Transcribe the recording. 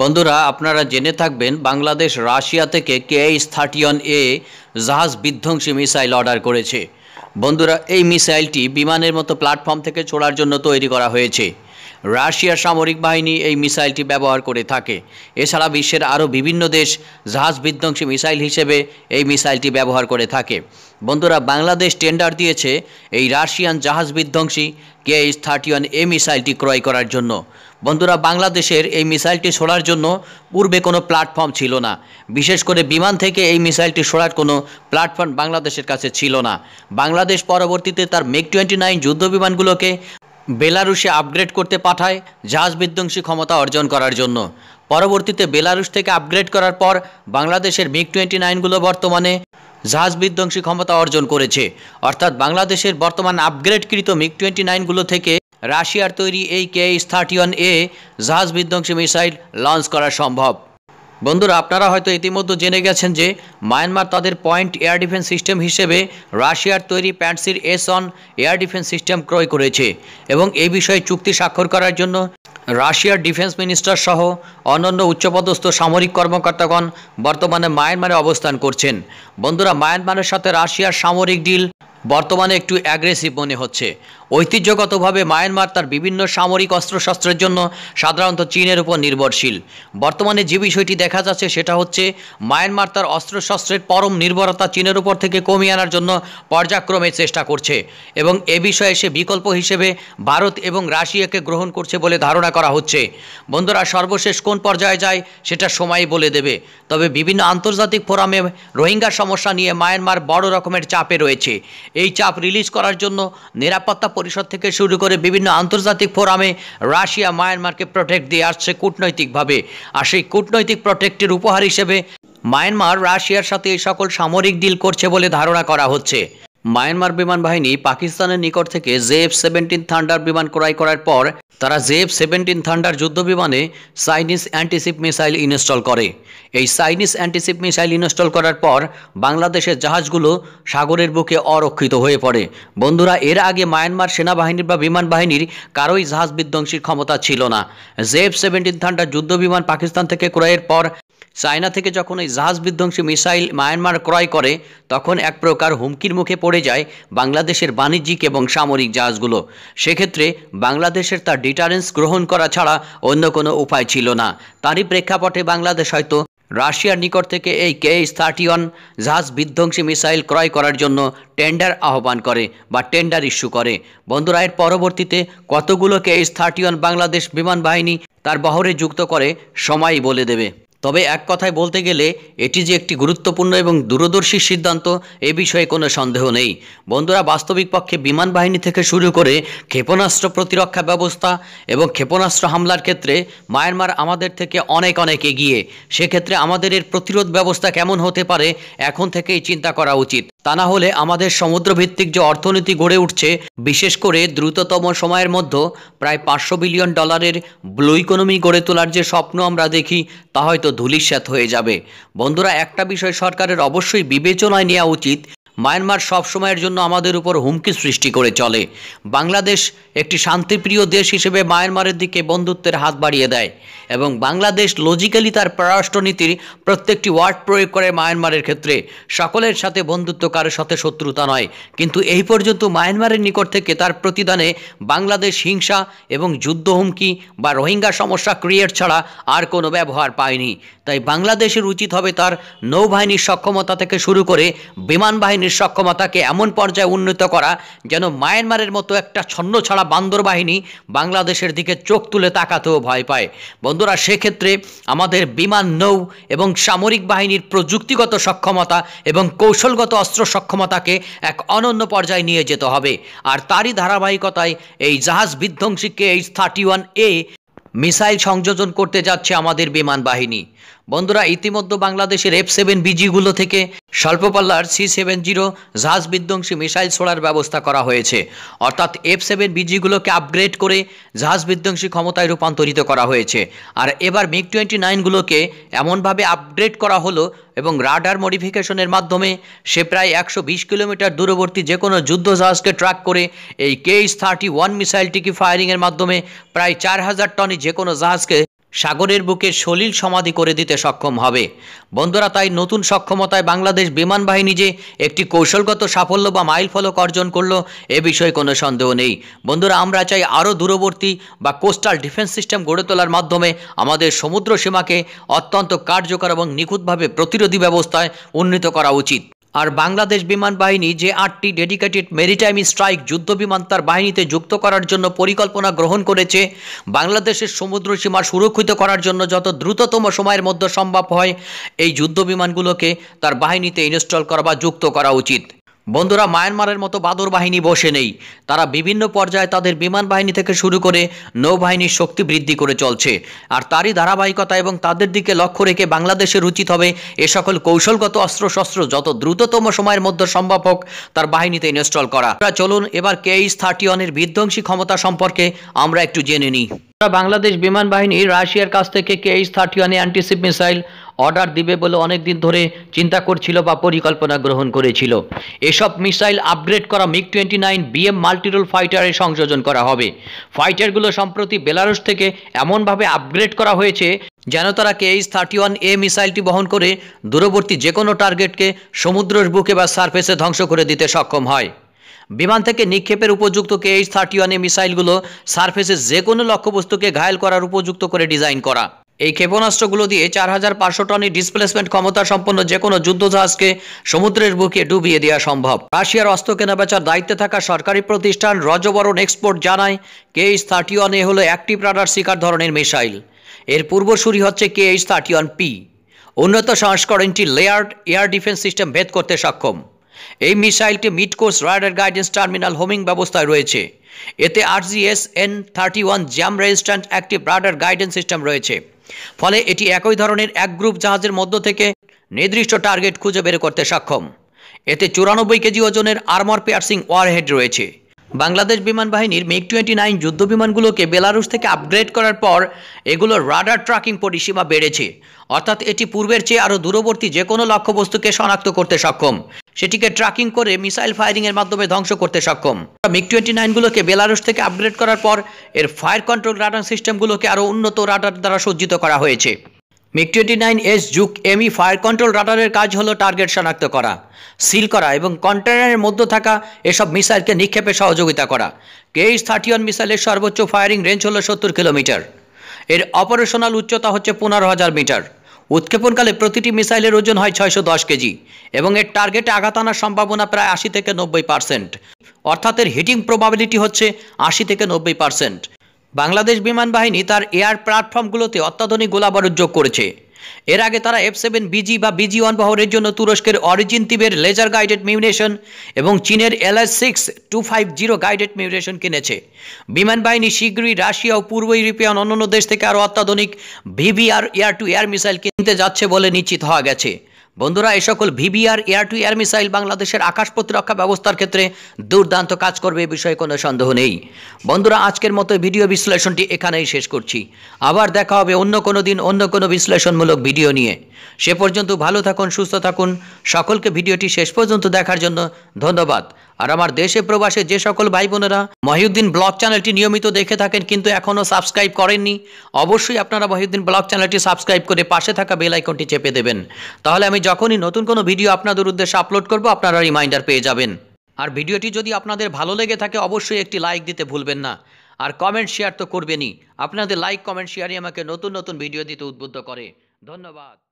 বন্ধুরা আপনারা জেনে থাকবেন বাংলাদেশ রাশিয়া থেকে কেএইচ থার্টিয়ন এ জাহাজ বিধ্বংসী মিসাইল অর্ডার করেছে বন্ধুরা এই মিসাইলটি বিমানের মতো প্ল্যাটফর্ম থেকে ছোড়ার জন্য তৈরি করা হয়েছে রাশিয়ার সামরিক বাহিনী এই মিসাইলটি ব্যবহার করে থাকে এছাড়া বিশ্বের আরও বিভিন্ন দেশ জাহাজ বিধ্বংসী মিসাইল হিসেবে এই মিসাইলটি ব্যবহার করে থাকে বন্ধুরা বাংলাদেশ টেন্ডার দিয়েছে এই রাশিয়ান জাহাজ বিধ্বংসী K H thirty one A মিসাইলটি ক্রয় করার জন্য বন্ধুরা বাংলাদেশের এই মিসাইলটি সরার জন্য পূর্বে কোনো প্ল্যাটফর্ম ছিল না বিশেষ করে বিমান থেকে এই মিসাইলটি সরার কোনো প্ল্যাটফর্ম বাংলাদেশের কাছে ছিল না বাংলাদেশ পরবর্তীতে তার মেক টোয়েন্টি নাইন যুদ্ধ বিমানগুলোকে বেলারুশে আপগ্রেড করতে পাঠায় জাহাজ বিধ্বংসী ক্ষমতা অর্জন করার জন্য পরবর্তীতে বেলারুশ থেকে আপগ্রেড করার পর বাংলাদেশের মিগ টোয়েন্টি নাইনগুলো বর্তমানে জাহাজ বিধ্বংসী ক্ষমতা অর্জন করেছে অর্থাৎ বাংলাদেশের বর্তমান আপগ্রেডকৃত মিগ টোয়েন্টি নাইনগুলো থেকে রাশিয়ার তৈরি এই কে থার্টি ওয়ান এ জাহাজ বিধ্বংসী মিসাইল লঞ্চ করা সম্ভব বন্ধুরা আপনারা হয়তো ইতিমধ্যে জেনে গেছেন যে মায়ানমার তাদের পয়েন্ট এয়ার ডিফেন্স সিস্টেম হিসেবে রাশিয়ার তৈরি Pantsir S one air defence system ক্রয় করেছে এবং এই বিষয়ে চুক্তি স্বাক্ষর করার জন্য রাশিয়ার ডিফেন্স মিনিস্টার সহ অন্যান্য উচ্চপদস্থ সামরিক কর্মকর্তাগণ বর্তমানে মায়ানমারে অবস্থান করছেন বন্ধুরা মায়ানমারের সাথে রাশিয়ার সামরিক ডিল বর্তমানে একটু অ্যাগ্রেসিভ মনে হচ্ছে ঐতিহ্যগতভাবে মায়ানমার তার বিভিন্ন সামরিক অস্ত্রশস্ত্রের জন্য সাধারণত চীনের উপর নির্ভরশীল বর্তমানে যে বিষয়টি দেখা যাচ্ছে সেটা হচ্ছে মায়ানমার তার অস্ত্রশস্ত্রের পরম নির্ভরতা চীনের উপর থেকে কমিয়ে আনার জন্য পর্যাক্রমে চেষ্টা করছে এবং এ বিষয়ে সে বিকল্প হিসেবে ভারত এবং রাশিয়াকে গ্রহণ করছে বলে ধারণা করা হচ্ছে বন্ধুরা সর্বশেষ কোন পর্যায়ে যায় সেটা সময় বলে দেবে তবে বিভিন্ন আন্তর্জাতিক ফোরামে রোহিঙ্গা সমস্যা নিয়ে মায়ানমার বড় রকমের চাপে রয়েছে এই চাপ রিলিজ করার জন্য নিরাপত্তা পরিষদ থেকে শুরু করে বিভিন্ন আন্তর্জাতিক ফোরামে রাশিয়া মায়ানমারকে প্রোটেক্ট দিয়ে আসছে কূটনৈতিকভাবে আর সেই কূটনৈতিক প্রোটেক্টের উপহার হিসেবে মায়ানমার রাশিয়ার সাথে এই সকল সামরিক ডিল করছে বলে ধারণা করা হচ্ছে মায়ানমার বিমান বাহিনী পাকিস্তানের নিকট থেকে জেএফ সেভেন্টিন থান্ডার বিমান ক্রয় করার পর তারা জেএফ সেভেন্টিন থান্ডার যুদ্ধ বিমানে চাইনিজ অ্যান্টিসিপ মিসাইল ইনস্টল করে এই চাইনিজ অ্যান্টিসিপ মিসাইল ইনস্টল করার পর বাংলাদেশের জাহাজগুলো সাগরের বুকে অরক্ষিত হয়ে পড়ে বন্ধুরা এর আগে মায়ানমার সেনাবাহিনীর বা বিমান বাহিনীর কারোই জাহাজ বিধ্বংসীর ক্ষমতা ছিল না জেএফ সেভেন্টিন থান্ডার যুদ্ধ বিমান পাকিস্তান থেকে ক্রয়ের পর চায়না থেকে যখন এই জাহাজ বিধ্বংসী মিসাইল মায়ানমার ক্রয় করে তখন এক প্রকার হুমকির মুখে পড়ে যায় বাংলাদেশের বাণিজ্যিক এবং সামরিক জাহাজগুলো সেক্ষেত্রে বাংলাদেশের তার ডিটারেন্স গ্রহণ করা ছাড়া অন্য কোনো উপায় ছিল না তারই প্রেক্ষাপটে বাংলাদেশ হয়তো রাশিয়ার নিকট থেকে এই কেএস থার্টি ওয়ান জাহাজ বিধ্বংসী মিসাইল ক্রয় করার জন্য টেন্ডার আহ্বান করে বা টেন্ডার ইস্যু করে বন্ধুরা এর পরবর্তীতে কতগুলো কেএস থার্টি ওয়ান বাংলাদেশ বিমান বাহিনী তার বহরে যুক্ত করে সময়ই বলে দেবে তবে এক কথায় বলতে গেলে এটি যে একটি গুরুত্বপূর্ণ এবং দূরদর্শী সিদ্ধান্ত এ বিষয়ে কোনো সন্দেহ নেই বন্ধুরা বাস্তবিক পক্ষে বিমান বাহিনী থেকে শুরু করে ক্ষেপণাস্ত্র প্রতিরক্ষা ব্যবস্থা এবং ক্ষেপণাস্ত্র হামলার ক্ষেত্রে মায়ানমার আমাদের থেকে অনেক অনেক এগিয়ে সেক্ষেত্রে আমাদের এর প্রতিরোধ ব্যবস্থা কেমন হতে পারে এখন থেকেই চিন্তা করা উচিত তা না হলে আমাদের সমুদ্রভিত্তিক যে অর্থনীতি গড়ে উঠছে বিশেষ করে দ্রুততম সময়ের মধ্যে প্রায় পাঁচশো বিলিয়ন ডলারের ব্লু ইকোনমি গড়ে তোলার যে স্বপ্ন আমরা দেখি তা হয়তো ধুলিস্যাত হয়ে যাবে বন্ধুরা একটা বিষয় সরকারের অবশ্যই বিবেচনায় নেওয়া উচিত মায়ানমার সবসময়ের জন্য আমাদের উপর হুমকি সৃষ্টি করে চলে বাংলাদেশ একটি শান্তিপ্রিয় দেশ হিসেবে মায়ানমারের দিকে বন্ধুত্বের হাত বাড়িয়ে দেয় এবং বাংলাদেশ লজিক্যালি তার পররাষ্ট্রনীতির প্রত্যেকটি ওয়ার্ড প্রয়োগ করে মায়ানমারের ক্ষেত্রে সকলের সাথে বন্ধুত্ব কারোর সাথে শত্রুতা নয় কিন্তু এই পর্যন্ত মায়ানমারের নিকট থেকে তার প্রতিদানে বাংলাদেশ হিংসা এবং যুদ্ধ হুমকি বা রোহিঙ্গা সমস্যা ক্রিয়েট ছাড়া আর কোনো ব্যবহার পায়নি তাই বাংলাদেশের উচিত হবে তার নৌবাহিনীর সক্ষমতা থেকে শুরু করে বিমান বাহিনী বাহিনীর সক্ষমতাকে এমন পর্যায়ে উন্নীত করা যেন মায়ানমারের মতো একটা ছন্ন ছাড়া বান্দর বাহিনী বাংলাদেশের দিকে চোখ তুলে তাকাতেও ভয় পায় বন্ধুরা সেক্ষেত্রে আমাদের বিমান নৌ এবং সামরিক বাহিনীর প্রযুক্তিগত সক্ষমতা এবং কৌশলগত অস্ত্র সক্ষমতাকে এক অনন্য পর্যায়ে নিয়ে যেতে হবে আর তারই ধারাবাহিকতায় এই জাহাজ বিধ্বংসীকে H thirty one A missile সংযোজন করতে যাচ্ছে আমাদের বিমান বাহিনী বন্ধুরা ইতিমধ্যে বাংলাদেশের এফ সেভেন বিজিগুলো থেকে স্বল্পপাল্লার সি সেভেন জিরো জাহাজ বিধ্বংসী মিসাইল ছোড়ার ব্যবস্থা করা হয়েছে অর্থাৎ এফ সেভেন বিজিগুলোকে আপগ্রেড করে জাহাজ বিধ্বংসী ক্ষমতায় রূপান্তরিত করা হয়েছে আর এবার মিগ টোয়েন্টি নাইনগুলোকে এমনভাবে আপগ্রেড করা হলো এবং রাডার মডিফিকেশনের মাধ্যমে সে প্রায় একশো বিশ কিলোমিটার দূরবর্তী যে কোনো যুদ্ধজাহাজকে ট্র্যাক করে এই কেইস থার্টি ওয়ান মিসাইলটিকে ফায়ারিংয়ের মাধ্যমে প্রায় চার হাজার টনে যে কোনো জাহাজকে সাগরের বুকে সলিল সমাধি করে দিতে সক্ষম হবে বন্ধুরা তাই নতুন সক্ষমতায় বাংলাদেশ বিমান বাহিনী যে একটি কৌশলগত সাফল্য বা ফলক অর্জন করলো এ বিষয়ে কোনো সন্দেহ নেই বন্ধুরা আমরা চাই আরও দূরবর্তী বা কোস্টাল ডিফেন্স সিস্টেম গড়ে তোলার মাধ্যমে আমাদের সমুদ্র সীমাকে অত্যন্ত কার্যকর এবং নিখুঁতভাবে প্রতিরোধী ব্যবস্থায় উন্নীত করা উচিত আর বাংলাদেশ বিমান বাহিনী যে আটটি ডেডিকেটেড মেরিটাইম স্ট্রাইক যুদ্ধ বিমান তার বাহিনীতে যুক্ত করার জন্য পরিকল্পনা গ্রহণ করেছে বাংলাদেশের সমুদ্র সীমা সুরক্ষিত করার জন্য যত দ্রুততম সময়ের মধ্যে সম্ভব হয় এই যুদ্ধ বিমানগুলোকে তার বাহিনীতে ইনস্টল করা বা যুক্ত করা উচিত বন্ধুরা মায়ানমারের মতো বাদর বাহিনী বসে নেই তারা বিভিন্ন পর্যায়ে তাদের বিমান বাহিনী থেকে শুরু করে নৌবাহিনীর শক্তি বৃদ্ধি করে চলছে আর তারই ধারাবাহিকতা এবং তাদের দিকে লক্ষ্য রেখে বাংলাদেশের উচিত হবে এ সকল কৌশলগত অস্ত্রশস্ত্র যত দ্রুততম সময়ের মধ্যে সম্ভব হোক তার বাহিনীতে ইনস্টল করা চলুন এবার কেইস থার্টি ওয়ানের বিধ্বংসী ক্ষমতা সম্পর্কে আমরা একটু জেনে নিই বাংলাদেশ বিমান বাহিনী রাশিয়ার কাছ থেকে K H thirty one antiship missile order দিবে বলে অনেক দিন ধরে চিন্তা করছিল বা পরিকল্পনা গ্রহণ করেছিল এসব মিসাইল আপগ্রেড করা MiG twenty nine BM multirole ফাইটারে সংযোজন করা হবে ফাইটারগুলো সম্প্রতি বেলারুশ থেকে এমনভাবে আপগ্রেড করা হয়েছে যেন তারা কেএইচ থার্টি ওয়ান এ মিসাইলটি বহন করে দূরবর্তী যে কোনো টার্গেটকে সমুদ্রের বুকে বা সারফেসে ধ্বংস করে দিতে সক্ষম হয় বিমান থেকে নিক্ষেপের উপযুক্ত কেএইচ থার্টি ওয়ান এ মিসাইলগুলো সারফেসে যে কোনো লক্ষ্যবস্তুকে ঘায়েল করার উপযুক্ত করে ডিজাইন করা এই ক্ষেপণাস্ত্রগুলো দিয়ে চার হাজার পাঁচশো টনের ডিসপ্লেসমেন্ট ক্ষমতা সম্পন্ন যে কোনো যুদ্ধজাহাজকে সমুদ্রের বুকে ডুবিয়ে দেওয়া সম্ভব রাশিয়ার অস্ত্র কেনাবেচার দায়িত্বে থাকা সরকারি প্রতিষ্ঠান রজবরণ এক্সপোর্ট জানায় K H thirty one A হলো অ্যাক্টিভ রাডার শিকার ধরনের মিসাইল এর পূর্বসূরি হচ্ছে K H thirty one P উন্নত সংস্করণটি লেয়ার্ড এয়ার ডিফেন্স সিস্টেম ভেদ করতে সক্ষম এই মিসাইলটি midcourse radar guidance terminal homing ব্যবস্থায় রয়েছে এতে ARGS N thirty one jam resistant একটি ব্রাডার গাইডেন্স সিস্টেম রয়েছে ফলে এটি একই ধরনের এক গ্রুপ জাহাজের মধ্য থেকে নির্দিষ্ট টার্গেট খুঁজে বের করতে সক্ষম এতে চুরানব্বই কেজি ওজনের আর্মর পিয়ার্সিং ওয়ারহেড রয়েছে বাংলাদেশ বিমান বাহিনীর মিগ টোয়েন্টি নাইন যুদ্ধ বিমানগুলোকে বেলারুশ থেকে আপগ্রেড করার পর এগুলোর রাডার ট্র্যাকিং পরিসীমা বেড়েছে অর্থাৎ এটি পূর্বের চেয়ে আরও দূরবর্তী যে কোনো লক্ষ্যবস্তুকে শনাক্ত করতে সক্ষম সেটিকে ট্র্যাকিং করে মিসাইল ফায়ারিংয়ের মাধ্যমে ধ্বংস করতে সক্ষম মিগ টোয়েন্টি নাইনগুলোকে বেলারুশ থেকে আপগ্রেড করার পর এর ফায়ার কন্ট্রোল রাডার সিস্টেমগুলোকে আরও উন্নত রাডার দ্বারা সজ্জিত করা হয়েছে MiG twenty nine S Zhuk ME fire control রাডারের কাজ হলো টার্গেট শনাক্ত করা সিল করা এবং কন্টেনারের মধ্যে থাকা এসব মিসাইলকে নিক্ষেপে সহযোগিতা করা কেইস থার্টি ওয়ান মিসাইলের সর্বোচ্চ ফায়ারিং রেঞ্জ হলো সত্তর কিলোমিটার এর অপারেশনাল উচ্চতা হচ্ছে পনেরো হাজার মিটার উৎক্ষেপণকালে প্রতিটি মিসাইলের ওজন হয় ছয়শো দশ কেজি এবং এর টার্গেটে আঘাত আনার সম্ভাবনা প্রায় আশি থেকে নব্বই পার্সেন্ট অর্থাৎ এর হিটিং প্রবাবিলিটি হচ্ছে আশি থেকে নব্বই পার্সেন্ট বাংলাদেশ বিমান বাহিনী তার এয়ার প্ল্যাটফর্মগুলোতে অত্যাধুনিক গোলাবারুদ যোগ করেছে এর আগে তারা এফ সেভেন বিজি বা বিজি ওয়ান বহরের জন্য তুরস্কের অরিজিন তিবের লেজার গাইডেড মিউনেশন এবং চীনের S six two five zero guided munition কিনেছে বিমান বাহিনী শীঘ্রই রাশিয়া ও পূর্ব ইউরোপিয়ান অন্যান্য দেশ থেকে আরও অত্যাধুনিক BVR air to air missile কিনতে যাচ্ছে বলে নিশ্চিত হওয়া গেছে বন্ধুরা এই সকল BVR air to air missile বাংলাদেশের আকাশ প্রতিরক্ষা ব্যবস্থার ক্ষেত্রে দুর্দান্ত কাজ করবে এ বিষয়ে কোনো সন্দেহ নেই বন্ধুরা আজকের মতো ভিডিও বিশ্লেষণটি এখানেই শেষ করছি আবার দেখা হবে অন্য কোনো দিন অন্য কোনো বিশ্লেষণমূলক ভিডিও নিয়ে সে পর্যন্ত ভালো থাকুন সুস্থ থাকুন সকলকে ভিডিওটি শেষ পর্যন্ত দেখার জন্য ধন্যবাদ আর আমার দেশে প্রবাসে যে সকল ভাই বোনেরা মহিউদ্দিন ব্লগ চ্যানেলটি নিয়মিত দেখে থাকেন কিন্তু এখনও সাবস্ক্রাইব করেননি অবশ্যই আপনারা মহিউদ্দিন ব্লগ চ্যানেলটি সাবস্ক্রাইব করে পাশে থাকা বেল আইকনটি চেপে দেবেন তাহলে আমি যখনই নতুন কোনো ভিডিও আপনাদের উদ্দেশ্যে আপলোড করব আপনারা রিমাইন্ডার পেয়ে যাবেন আর ভিডিওটি যদি আপনাদের ভালো লেগে থাকে অবশ্যই একটি লাইক দিতে ভুলবেন না আর কমেন্ট শেয়ার তো করবেনই আপনাদের লাইক কমেন্ট শেয়ারই আমাকে নতুন নতুন ভিডিও দিতে উদ্বুদ্ধ করে ধন্যবাদ